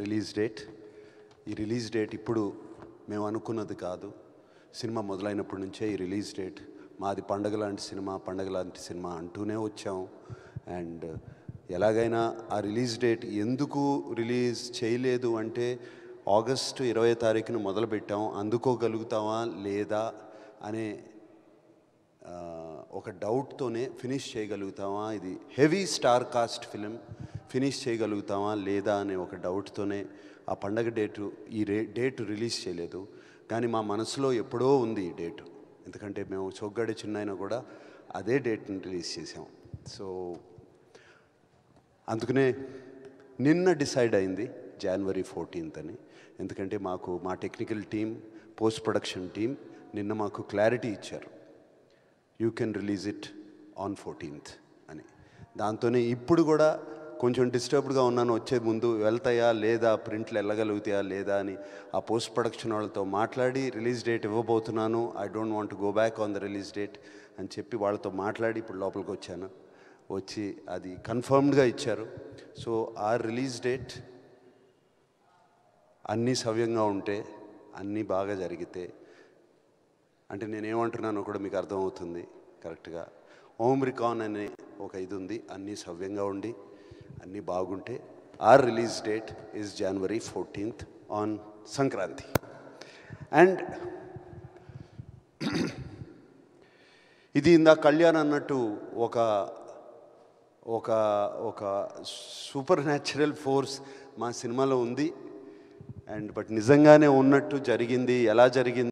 release date uh, ఈ release date ఇప్పుడు మేము అనుకున్నది కాదు సినిమా మొదలైనప్పటి నుంచే ఈ రిలీజ్ డేట్ మాది పండగ లాంటి సినిమా పండగ లాంటి సినిమా అంటూనే వచ్చాం అండ్ ఎలాగైనా ఆ రిలీజ్ డేట్ ఎందుకు రిలీజ్ చేయలేదు అంటే ఆగస్టు ఇరవై తారీఖున మొదలుపెట్టాం అందుకోగలుగుతామా లేదా అనే ఒక డౌట్తోనే ఫినిష్ చేయగలుగుతామా ఇది heavy star cast film finish చేయగలుగుతామా లేదా అనే ఒక డౌట్తోనే ఆ పండగ డేటు ఈ రే డేట్ రిలీజ్ చేయలేదు కానీ మా మనసులో ఎప్పుడో ఉంది ఈ డేటు ఎందుకంటే మేము చొగ్గడి చిన్న కూడా అదే డేట్ని రిలీజ్ చేసాం సో అందుకనే నిన్న డిసైడ్ అయింది జనవరి ఫోర్టీన్త్ అని ఎందుకంటే మాకు మా technical team post production team నిన్న మాకు క్లారిటీ ఇచ్చారు you can release it on fourteenth అని దాంతోనే ఇప్పుడు కూడా కొంచెం డిస్టర్బ్డ్గా ఉన్నాను వచ్చే ముందు వెళ్తాయా లేదా ప్రింట్లు వెళ్ళగలుగుతాయా లేదా అని ఆ పోస్ట్ ప్రొడక్షన్ వాళ్ళతో మాట్లాడి రిలీజ్ డేట్ ఇవ్వబోతున్నాను I don't want go back on the release date అని చెప్పి వాళ్ళతో మాట్లాడి ఇప్పుడు లోపలికి వచ్చాను వచ్చి అది కన్ఫర్మ్డ్గా ఇచ్చారు సో ఆ రిలీజ్ డేట్ అన్నీ సవ్యంగా ఉంటే అన్నీ బాగా జరిగితే అంటే నేనేమంటున్నానో కూడా మీకు అర్థమవుతుంది కరెక్ట్గా ఓమ్రికాన్ అనే ఒక ఇది ఉంది అన్నీ సవ్యంగా ఉండి అన్నీ బాగుంటే our release date is January fourteenth on Sankranti and ఇది ఇందా కళ్యాణ్ అన్నట్టు ఒక ఒక ఒక సూపర్ న్యాచురల్ ఫోర్స్ మా సినిమాలో ఉంది అండ్ బట్ నిజంగానే ఉన్నట్టు జరిగింది ఎలా జరిగింది